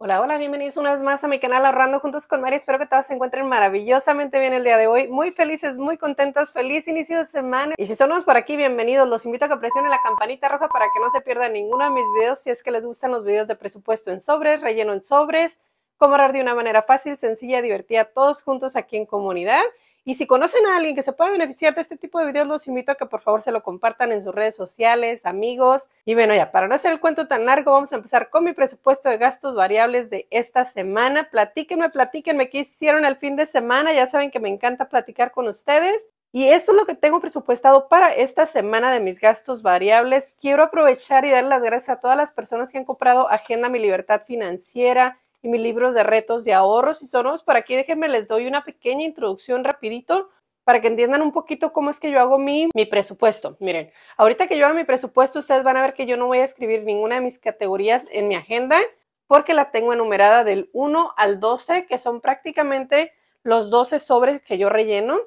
Hola, hola, bienvenidos una vez más a mi canal Ahorrando Juntos con Mari. Espero que todos se encuentren maravillosamente bien el día de hoy. Muy felices, muy contentas, feliz inicio de semana. Y si son nuevos por aquí, bienvenidos. Los invito a que presionen la campanita roja para que no se pierdan ninguno de mis videos. Si es que les gustan los videos de presupuesto en sobres, relleno en sobres, cómo ahorrar de una manera fácil, sencilla, divertida, todos juntos aquí en comunidad. Y si conocen a alguien que se pueda beneficiar de este tipo de videos, los invito a que por favor se lo compartan en sus redes sociales, amigos. Y bueno, ya para no hacer el cuento tan largo, vamos a empezar con mi presupuesto de gastos variables de esta semana. Platíquenme, platíquenme qué hicieron el fin de semana. Ya saben que me encanta platicar con ustedes. Y esto es lo que tengo presupuestado para esta semana de mis gastos variables. Quiero aprovechar y dar las gracias a todas las personas que han comprado Agenda Mi Libertad Financiera y mis libros de retos de ahorros y sonos. Por aquí déjenme, les doy una pequeña introducción rapidito para que entiendan un poquito cómo es que yo hago mi, mi presupuesto. Miren, ahorita que yo hago mi presupuesto, ustedes van a ver que yo no voy a escribir ninguna de mis categorías en mi agenda porque la tengo enumerada del 1 al 12, que son prácticamente los 12 sobres que yo relleno.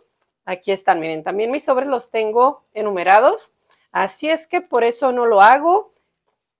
Aquí están, miren, también mis sobres los tengo enumerados. Así es que por eso no lo hago.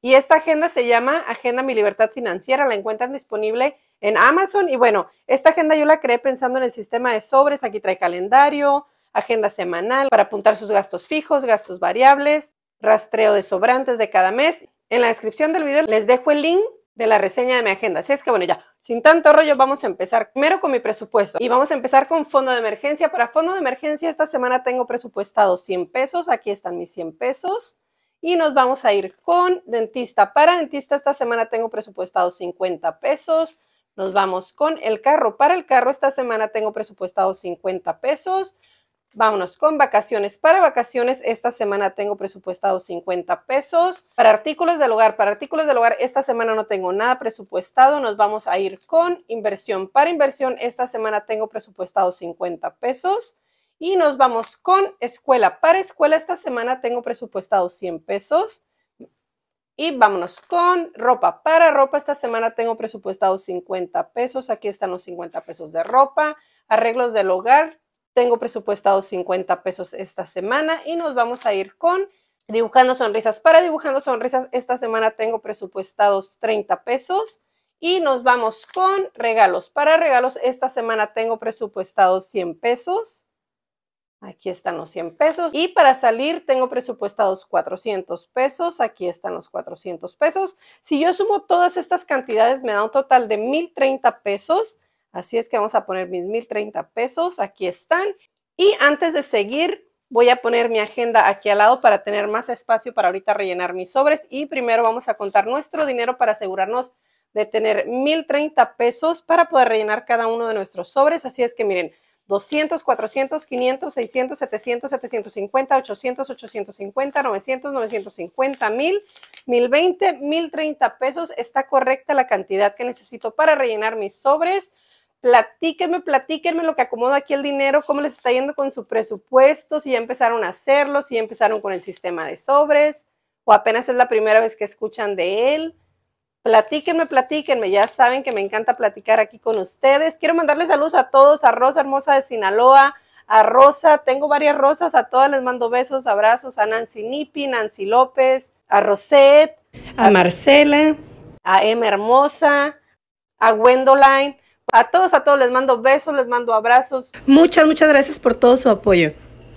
Y esta agenda se llama Agenda Mi Libertad Financiera, la encuentran disponible en Amazon. Y bueno, esta agenda yo la creé pensando en el sistema de sobres, aquí trae calendario, agenda semanal para apuntar sus gastos fijos, gastos variables, rastreo de sobrantes de cada mes. En la descripción del video les dejo el link de la reseña de mi agenda. Así es que bueno, ya, sin tanto rollo, vamos a empezar primero con mi presupuesto y vamos a empezar con fondo de emergencia. Para fondo de emergencia esta semana tengo presupuestado 100 pesos, aquí están mis 100 pesos y nos vamos a ir con dentista. Para dentista esta semana tengo presupuestado 50 pesos. Nos vamos con el carro. Para el carro esta semana tengo presupuestado 50 pesos. Vámonos con vacaciones. Para vacaciones esta semana tengo presupuestado 50 pesos. Para artículos del hogar, para artículos del hogar esta semana no tengo nada presupuestado. Nos vamos a ir con inversión. Para inversión esta semana tengo presupuestado 50 pesos. Y nos vamos con escuela. Para escuela esta semana tengo presupuestado 100 pesos. Y vámonos con ropa. Para ropa esta semana tengo presupuestado 50 pesos. Aquí están los 50 pesos de ropa. Arreglos del hogar. Tengo presupuestado 50 pesos esta semana. Y nos vamos a ir con dibujando sonrisas. Para dibujando sonrisas esta semana tengo presupuestados 30 pesos. Y nos vamos con regalos. Para regalos esta semana tengo presupuestados 100 pesos. Aquí están los 100 pesos. Y para salir tengo presupuestados 400 pesos. Aquí están los 400 pesos. Si yo sumo todas estas cantidades, me da un total de 1030 pesos. Así es que vamos a poner mis 1030 pesos. Aquí están. Y antes de seguir, voy a poner mi agenda aquí al lado para tener más espacio para ahorita rellenar mis sobres. Y primero vamos a contar nuestro dinero para asegurarnos de tener 1030 pesos para poder rellenar cada uno de nuestros sobres. Así es que miren, 200, 400, 500, 600, 700, 750, 800, 850, 900, 950, 1000, 1020, 1030 pesos. Está correcta la cantidad que necesito para rellenar mis sobres. Platíquenme, platíquenme lo que acomoda aquí el dinero, cómo les está yendo con su presupuesto, si ya empezaron a hacerlo, si ya empezaron con el sistema de sobres o apenas es la primera vez que escuchan de él. Platíquenme, platíquenme, ya saben que me encanta platicar aquí con ustedes. Quiero mandarles saludos a todos, a Rosa Hermosa de Sinaloa, a Rosa, tengo varias rosas, a todas les mando besos, abrazos, a Nancy Nipi, Nancy López, a Rosette, a, Marcela, a Emma Hermosa, a Gwendoline, a todos, a todos les mando besos, les mando abrazos. Muchas, muchas gracias por todo su apoyo.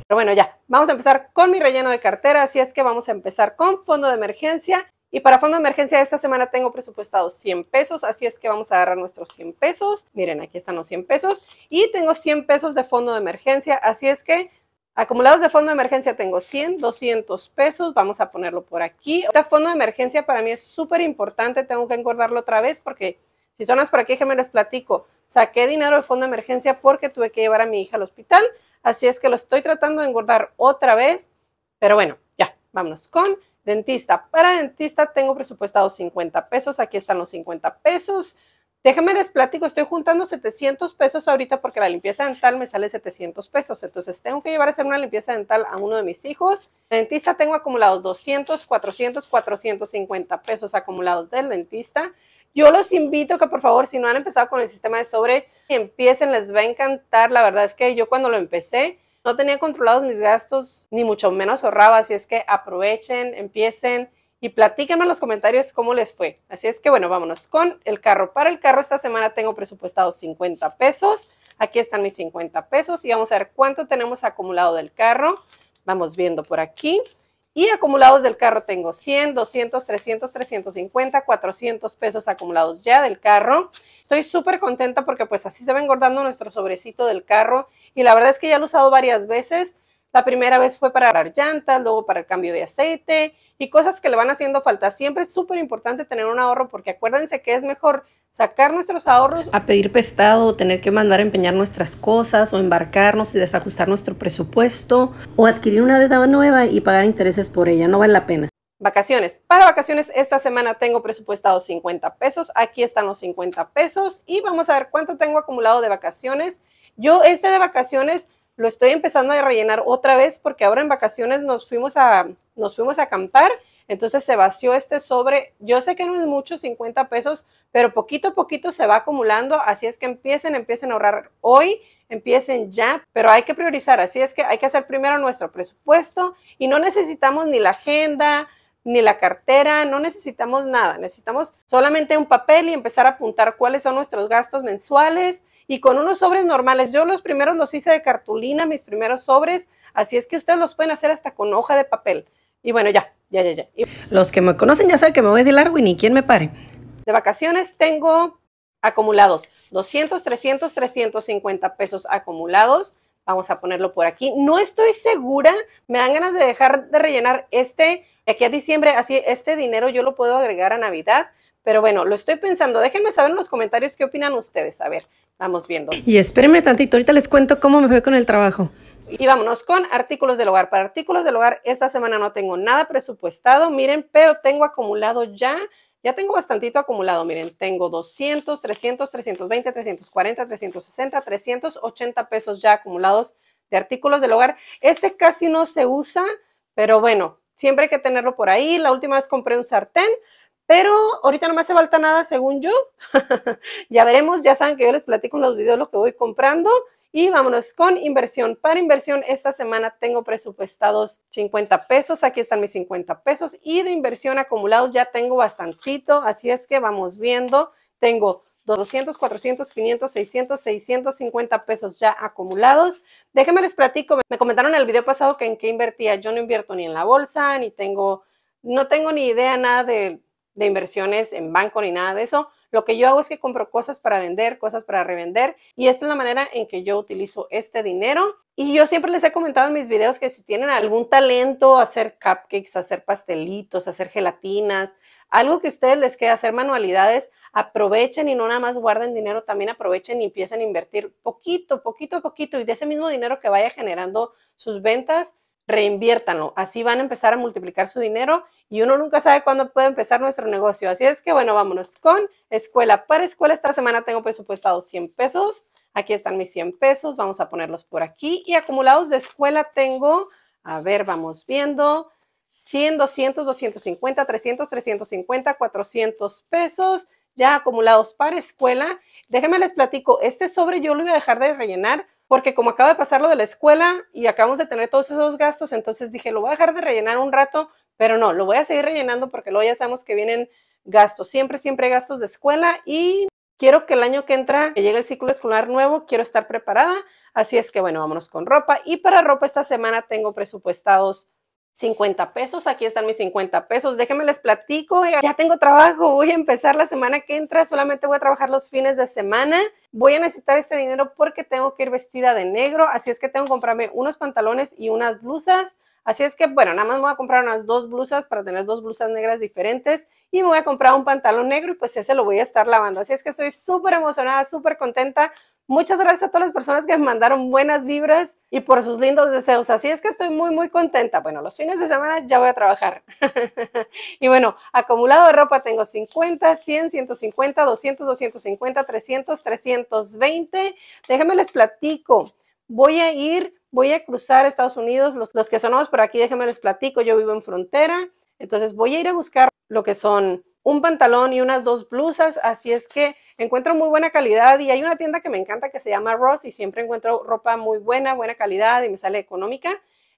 Pero bueno, ya, vamos a empezar con mi relleno de cartera, así es que vamos a empezar con fondo de emergencia y para fondo de emergencia esta semana tengo presupuestados 100 pesos, así es que vamos a agarrar nuestros 100 pesos. Miren, aquí están los 100 pesos. Y tengo 100 pesos de fondo de emergencia, así es que Acumulados de fondo de emergencia tengo 100, 200 pesos, vamos a ponerlo por aquí. Este fondo de emergencia para mí es súper importante, tengo que engordarlo otra vez porque si son por aquí, que les platico. Saqué dinero del fondo de emergencia porque tuve que llevar a mi hija al hospital, así es que lo estoy tratando de engordar otra vez, pero bueno, ya, vámonos con Dentista. Para dentista tengo presupuestado 50 pesos. Aquí están los 50 pesos. Déjenme les estoy juntando 700 pesos ahorita porque la limpieza dental me sale 700 pesos. Entonces tengo que llevar a hacer una limpieza dental a uno de mis hijos. dentista tengo acumulados 200, 400, 450 pesos acumulados del dentista. Yo los invito que por favor, si no han empezado con el sistema de sobre, empiecen, les va a encantar. La verdad es que yo cuando lo empecé, no tenía controlados mis gastos, ni mucho menos ahorraba, así es que aprovechen, empiecen y platíquenme en los comentarios cómo les fue. Así es que bueno, vámonos con el carro. Para el carro esta semana tengo presupuestado 50 pesos. Aquí están mis 50 pesos y vamos a ver cuánto tenemos acumulado del carro. Vamos viendo por aquí. Y acumulados del carro tengo 100, 200, 300, 350, 400 pesos acumulados ya del carro. Estoy súper contenta porque pues así se va engordando nuestro sobrecito del carro y la verdad es que ya lo he usado varias veces. La primera vez fue para agarrar llantas, luego para el cambio de aceite y cosas que le van haciendo falta. Siempre es súper importante tener un ahorro porque acuérdense que es mejor sacar nuestros ahorros. A pedir prestado, tener que mandar a empeñar nuestras cosas o embarcarnos y desajustar nuestro presupuesto o adquirir una deuda nueva y pagar intereses por ella. No vale la pena. Vacaciones. Para vacaciones esta semana tengo presupuestado 50 pesos. Aquí están los 50 pesos y vamos a ver cuánto tengo acumulado de vacaciones yo este de vacaciones lo estoy empezando a rellenar otra vez porque ahora en vacaciones nos fuimos a, nos fuimos a acampar. Entonces se vació este sobre. Yo sé que no es mucho, 50 pesos, pero poquito a poquito se va acumulando. Así es que empiecen, empiecen a ahorrar hoy, empiecen ya, pero hay que priorizar. Así es que hay que hacer primero nuestro presupuesto y no necesitamos ni la agenda, ni la cartera, no necesitamos nada. Necesitamos solamente un papel y empezar a apuntar cuáles son nuestros gastos mensuales y con unos sobres normales. Yo los primeros los hice de cartulina, mis primeros sobres, así es que ustedes los pueden hacer hasta con hoja de papel. Y bueno, ya, ya, ya, ya. los que me conocen ya saben que me voy de largo y ni quién me pare. De vacaciones tengo acumulados 200, 300, 350 pesos acumulados. Vamos a ponerlo por aquí. No estoy segura, me dan ganas de dejar de rellenar este aquí a diciembre, así este dinero yo lo puedo agregar a Navidad, pero bueno, lo estoy pensando. Déjenme saber en los comentarios qué opinan ustedes. A ver, Vamos viendo. Y espérenme tantito, ahorita les cuento cómo me fue con el trabajo. Y vámonos con artículos del hogar. Para artículos del hogar, esta semana no tengo nada presupuestado, miren, pero tengo acumulado ya, ya tengo bastantito acumulado, miren, tengo 200, 300, 320, 340, 360, 380 pesos ya acumulados de artículos del hogar. Este casi no se usa, pero bueno, siempre hay que tenerlo por ahí. La última vez compré un sartén, pero ahorita no me hace falta nada, según yo. ya veremos, ya saben que yo les platico en los videos lo que voy comprando. Y vámonos con inversión. Para inversión, esta semana tengo presupuestados 50 pesos. Aquí están mis 50 pesos. Y de inversión acumulados ya tengo bastantito. Así es que vamos viendo. Tengo 200, 400, 500, 600, 650 pesos ya acumulados. Déjenme les platico. Me comentaron en el video pasado que en qué invertía. Yo no invierto ni en la bolsa, ni tengo, no tengo ni idea nada de de inversiones en banco ni nada de eso. Lo que yo hago es que compro cosas para vender, cosas para revender y esta es la manera en que yo utilizo este dinero. Y yo siempre les he comentado en mis videos que si tienen algún talento, hacer cupcakes, hacer pastelitos, hacer gelatinas, algo que a ustedes les quede hacer manualidades, aprovechen y no nada más guarden dinero, también aprovechen y empiecen a invertir poquito, poquito poquito y de ese mismo dinero que vaya generando sus ventas, reinviértanlo. Así van a empezar a multiplicar su dinero y uno nunca sabe cuándo puede empezar nuestro negocio. Así es que bueno, vámonos con escuela. Para escuela esta semana tengo presupuestado 100 pesos. Aquí están mis 100 pesos. Vamos a ponerlos por aquí. Y acumulados de escuela tengo, a ver, vamos viendo. 100, 200, 250, 300, 350, 400 pesos ya acumulados para escuela. Déjenme les platico, este sobre yo lo voy a dejar de rellenar porque como acaba de pasar lo de la escuela y acabamos de tener todos esos gastos, entonces dije, lo voy a dejar de rellenar un rato, pero no, lo voy a seguir rellenando porque luego ya sabemos que vienen gastos, siempre, siempre gastos de escuela y quiero que el año que entra, que llegue el ciclo escolar nuevo, quiero estar preparada, así es que bueno, vámonos con ropa y para ropa esta semana tengo presupuestados 50 pesos, aquí están mis 50 pesos, déjenme les platico, eh, ya tengo trabajo, voy a empezar la semana que entra, solamente voy a trabajar los fines de semana, voy a necesitar este dinero porque tengo que ir vestida de negro, así es que tengo que comprarme unos pantalones y unas blusas, así es que bueno, nada más me voy a comprar unas dos blusas para tener dos blusas negras diferentes y me voy a comprar un pantalón negro y pues ese lo voy a estar lavando, así es que estoy súper emocionada, súper contenta Muchas gracias a todas las personas que me mandaron buenas vibras y por sus lindos deseos. Así es que estoy muy, muy contenta. Bueno, los fines de semana ya voy a trabajar. y bueno, acumulado de ropa tengo 50, 100, 150, 200, 250, 300, 320. Déjenme les platico. Voy a ir, voy a cruzar Estados Unidos. Los, los que sonamos por aquí, déjenme les platico. Yo vivo en frontera. Entonces voy a ir a buscar lo que son un pantalón y unas dos blusas. Así es que encuentro muy buena calidad y hay una tienda que me encanta que se llama Ross y siempre encuentro ropa muy buena, buena calidad y me sale económica.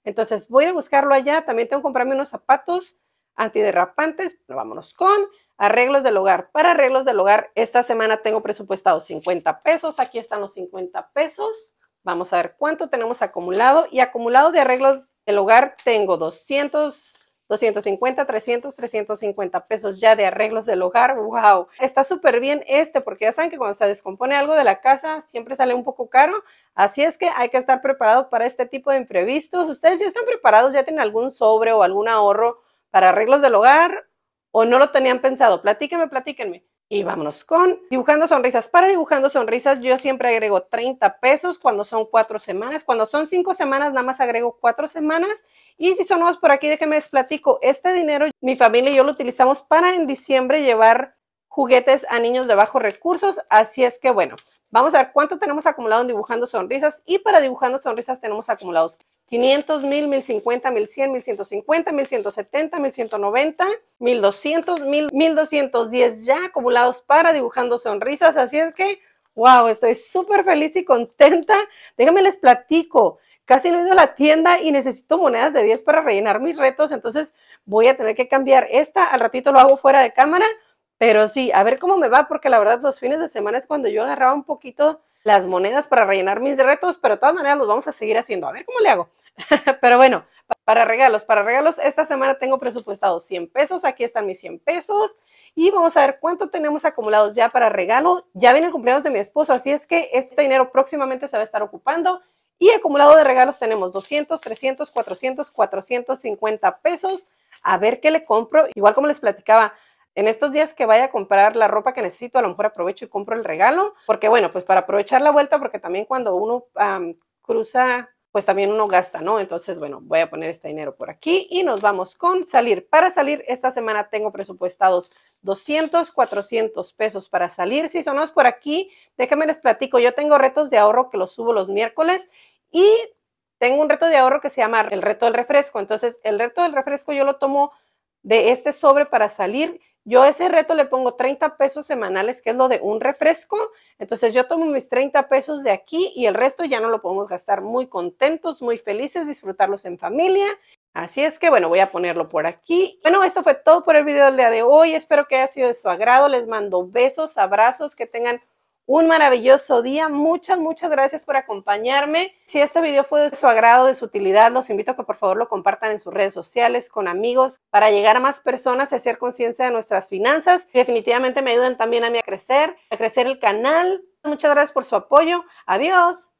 Entonces voy a buscarlo allá. También tengo que comprarme unos zapatos antiderrapantes. vámonos con arreglos del hogar. Para arreglos del hogar, esta semana tengo presupuestado 50 pesos. Aquí están los 50 pesos. Vamos a ver cuánto tenemos acumulado. Y acumulado de arreglos del hogar tengo 200. 250, 300, 350 pesos ya de arreglos del hogar. ¡Wow! Está súper bien este porque ya saben que cuando se descompone algo de la casa siempre sale un poco caro. Así es que hay que estar preparado para este tipo de imprevistos. ¿Ustedes ya están preparados? ¿Ya tienen algún sobre o algún ahorro para arreglos del hogar? ¿O no lo tenían pensado? Platíquenme, platíquenme. Y vámonos con dibujando sonrisas. Para dibujando sonrisas yo siempre agrego 30 pesos cuando son cuatro semanas. Cuando son cinco semanas nada más agrego cuatro semanas. Y si son nuevos por aquí, déjenme les platico. Este dinero mi familia y yo lo utilizamos para en diciembre llevar juguetes a niños de bajos recursos. Así es que bueno, vamos a ver cuánto tenemos acumulado en dibujando sonrisas y para dibujando sonrisas tenemos acumulados 500, mil 1050, 1100, 1150, 1170, 1190, 1200, 1000, 1210 ya acumulados para dibujando sonrisas. Así es que, wow, estoy súper feliz y contenta. déjame les platico. Casi no he ido a la tienda y necesito monedas de 10 para rellenar mis retos, entonces voy a tener que cambiar esta. Al ratito lo hago fuera de cámara pero sí, a ver cómo me va, porque la verdad los fines de semana es cuando yo agarraba un poquito las monedas para rellenar mis retos, pero de todas maneras los vamos a seguir haciendo. A ver cómo le hago. pero bueno, para regalos, para regalos, esta semana tengo presupuestado 100 pesos, aquí están mis 100 pesos y vamos a ver cuánto tenemos acumulados ya para regalo. Ya viene el cumpleaños de mi esposo, así es que este dinero próximamente se va a estar ocupando. Y acumulado de regalos tenemos 200, 300, 400, 450 pesos. A ver qué le compro. Igual como les platicaba, en estos días que vaya a comprar la ropa que necesito, a lo mejor aprovecho y compro el regalo, porque bueno, pues para aprovechar la vuelta, porque también cuando uno cruza pues también uno gasta, ¿no? Entonces, bueno, voy a poner este dinero por aquí y nos vamos con salir. Para salir, esta semana tengo presupuestados 200, 400 pesos para salir. Si sonos por aquí, déjenme les platico. Yo tengo retos de ahorro que los subo los miércoles y tengo un reto de ahorro que se llama el reto del refresco. Entonces, el reto del refresco yo lo tomo de este sobre para salir yo ese reto le pongo 30 pesos semanales, que es lo de un refresco. Entonces yo tomo mis 30 pesos de aquí y el resto ya no lo podemos gastar muy contentos, muy felices, disfrutarlos en familia. Así es que bueno, voy a ponerlo por aquí. Bueno, esto fue todo por el video del día de hoy. Espero que haya sido de su agrado. Les mando besos, abrazos, que tengan un maravilloso día. Muchas, muchas gracias por acompañarme. Si este video fue de su agrado, de su utilidad, los invito a que por favor lo compartan en sus redes sociales, con amigos, para llegar a más personas y hacer conciencia de nuestras finanzas. Definitivamente me ayudan también a mí a crecer, a crecer el canal. Muchas gracias por su apoyo. Adiós.